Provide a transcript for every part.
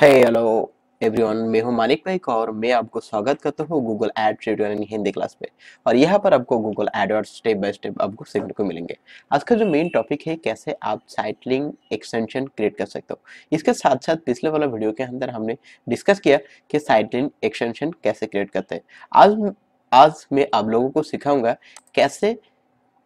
Hello everyone मैं हूं मानिक नाइक और मैं आपको स्वागत करता हूं Google ad tutorial in Hindi class पे और यहां पर आपको Google AdWords step by step आपको सीखने को मिलेंगे आज का जो मेन टॉपिक है कैसे आप साइट लिंक एक्सटेंशन क्रिएट कर सकते हो इसके साथ साथ पिछले वाला वीडियो के अंदर हमने डिस्कस किया कि साइट लिंक एक्सटेंशन कैसे क्रिएट करते हैं आज आज मैं आप लोगों को सिखाऊंगा कैसे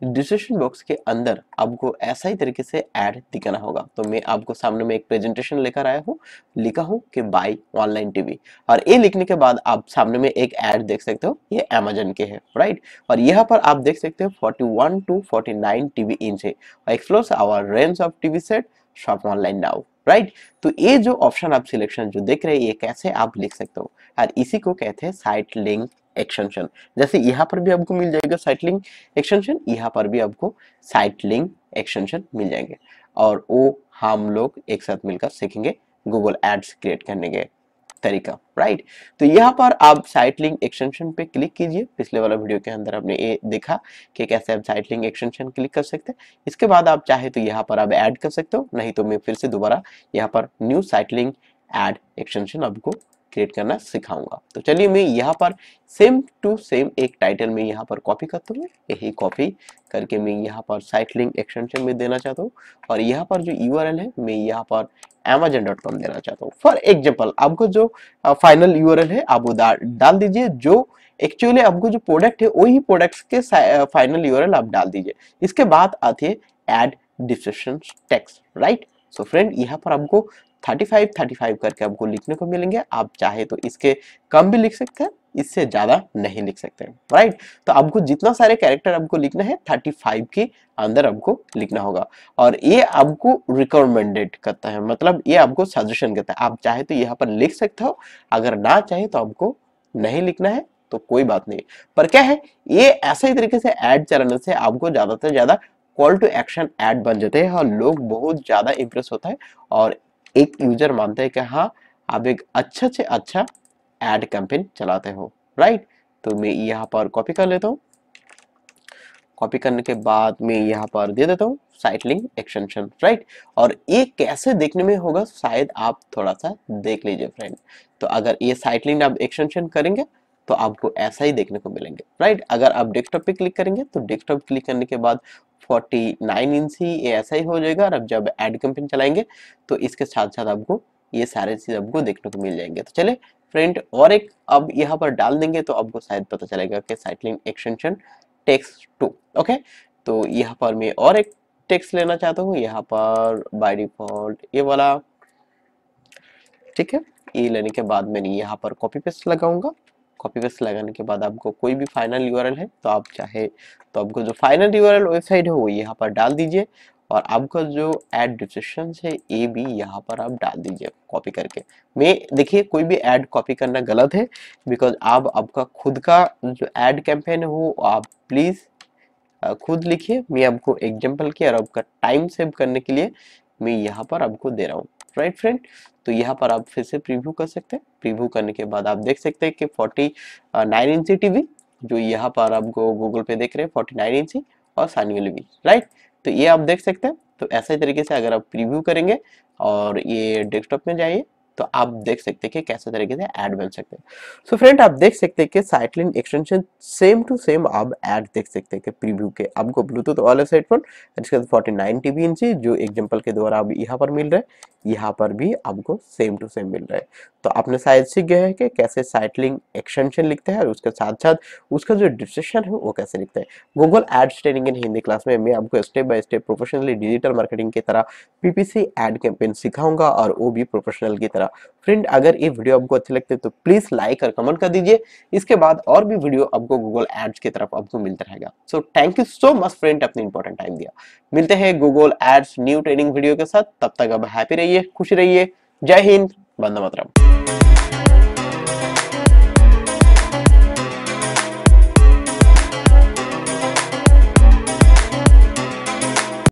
डिस्क्रिप्शन बॉक्स के अंदर आपको ऐसा ही तरीके से ऐड दिखाना होगा तो मैं आपको सामने में एक प्रेजेंटेशन लेकर आया हूँ लिखा हूँ कि बाई ऑनलाइन टीवी और ये लिखने के बाद आप सामने में एक ऐड देख सकते हो ये अमेजन के है राइट और यहाँ पर आप देख सकते हो 41 टू 49 टीवी इंच है explore our range of TV set shop online now right right? तो ये जो ऑप्शन आप सिलेक्शन जो देख रहे हैं ये कैसे आप लिख सकते हो और इसी को कहते हैं साइट लिंक एक्सटेंशन जैसे यहाँ पर भी आपको मिल जाएगा साइटलिंग एक्सटेंशन यहाँ पर भी आपको साइटलिंग एक्सटेंशन मिल जाएंगे और वो हम लोग एक साथ मिलकर सीखेंगे गूगल एड्स क्रिएट करने के तरीका राइट तो यहाँ पर आप साइट लिंक एक्सटेंशन पे क्लिक कीजिए पिछले वाला वीडियो के अंदर आपने ये देखा कि कैसे आप साइट लिंक एक्सटेंशन क्लिक कर सकते हैं इसके बाद आप चाहे तो यहाँ पर आप ऐड कर सकते हो नहीं तो मैं फिर से दोबारा यहाँ पर new site link add extension आपको क्रिएट करना सिखाऊंगा तो चलिए मैं यहाँ पर सेम टू सेम एक टाइटल में यहाँ पर कॉपी करता हूँ यही कॉपी करके मैं यहाँ पर साइट लिंक एक्सटेंशन में देना चाहता हूँ और यहाँ पर जो यू है मैं यहाँ पर एमेजन डॉट कॉम देना चाहता हूँ फॉर एग्जाम्पल आपको जो फाइनल यू है आप वो डाल दीजिए जो एक्चुअली आपको जो प्रोडक्ट है वही प्रोडक्ट के फाइनल यू आप डाल दीजिए इसके बाद आती है ad description text right so friend यहाँ पर आपको 35 35 करके आपको लिखने को मिलेंगे आप चाहे तो इसके कम भी लिख सकते हैं इससे ज़्यादा नहीं लिख सकते राइट तो आपको जितना सारे कैरेक्टर आपको लिखना है 35 के अंदर आपको लिखना होगा और ये आपको रिकमेंडेड करता है मतलब ये आपको सजेशन करता है आप चाहे तो यहाँ पर लिख सकते हो अगर ना चाहे तो आपको नहीं लिखना है तो कोई बात नहीं पर क्या है ये ऐसे ही तरीके से एड चलाने से आपको ज़्यादा से ज़्यादा कॉल टू एक्शन एड बन जाते हैं और लोग बहुत ज़्यादा इंप्रेस होता है और एक यूजर मानते हैं कि हाँ आप एक अच्छे से अच्छा एड कैंपेन चलाते हो राइट तो मैं यहाँ पर कॉपी कर लेता हूँ कॉपी करने के बाद मैं यहाँ पर दे देता हूँ साइट लिंक एक्सटेंशन राइट और ये कैसे देखने में होगा शायद आप थोड़ा सा देख लीजिए फ्रेंड तो अगर ये साइट लिंक आप एक्सटेंशन करेंगे तो आपको ऐसा ही देखने को मिलेंगे राइट अगर आप डेस्कटॉप पे क्लिक करेंगे तो डेस्कटॉप क्लिक करने के बाद 49 इंच ही ये ऐसा ही हो जाएगा और अब जब एड कैंपेन चलाएंगे तो इसके साथ साथ आपको ये सारे चीज़ आपको देखने को मिल जाएंगे तो चले फ्रेंड और एक अब यहाँ पर डाल देंगे तो आपको शायद पता चलेगा कि sitelink extension text two okay तो यहाँ पर मैं और एक टेक्स्ट लेना चाहता हूँ यहाँ पर बाय डिफॉल्ट ये वाला ठीक है ये लेने के बाद मैंने यहाँ पर कॉपी पेस्ट लगाऊंगा कॉपी पेस्ट लगाने के बाद आपको कोई भी फाइनल यू है तो आप चाहे तो आपको जो फाइनल यू वेबसाइट है वो यहाँ पर डाल दीजिए और आपका जो एड डिस्क्रिप्शन है ये भी यहाँ पर आप डाल दीजिए कॉपी करके मैं देखिए कोई भी एड कॉपी करना गलत है बिकॉज आप आपका खुद का जो एड कैंपेन है वो आप प्लीज़ खुद लिखिए मैं आपको एग्जाम्पल के और आपका टाइम सेव करने के लिए मैं यहाँ पर आपको दे रहा हूँ राइट फ्रेंड तो यहाँ पर आप फिर से प्रीव्यू कर सकते हैं प्रीव्यू करने के बाद आप देख सकते हैं कि 49 इंची टीवी जो यहाँ पर आप गूगल पे देख रहे हैं 49 इंची और सानी टीवी राइट तो ये आप देख सकते हैं तो ऐसे तरीके से अगर आप प्रीव्यू करेंगे और ये डेस्कटॉप में जाइए तो आप देख सकते हैं कि कैसे तरीके से ऐड बन सकते हैं सो फ्रेंड आप देख सकते हैं कि sitelink extension same to same आप ऐड देख सकते हैं कि प्रीव्यू के आपको ब्लूटूथ वाले साइड पर इसके बाद फोर्टी नाइन टी इंची जो एग्जांपल के द्वारा आप यहाँ पर मिल रहे हैं यहाँ पर भी आपको सेम टू सेम मिल रहा है तो आपने शायद सीख गया है कि कैसे साइटलिंग एक्सटेंशन लिखते हैं और उसके साथ साथ उसका जो डिस्क्रिप्शन है वो कैसे लिखते हैं Google ads training in Hindi class में मैं आपको step by step professionally digital marketing की तरह पीपीसी एड कैंपेन सिखाऊंगा और वो भी प्रोफेशनल की तरह फ्रेंड अगर ये वीडियो आपको अच्छे लगते है तो प्लीज लाइक और कमेंट कर दीजिए इसके बाद और भी वीडियो आपको गूगल एड्स की तरफ आपको मिलता रहेगा so thank you so much friend अपने इंपॉर्टेंट टाइम दिया मिलते हैं Google ads new training video के साथ तब तक आप हैप्पी रहिए खुश रहिए जय हिंद बंदा मतरम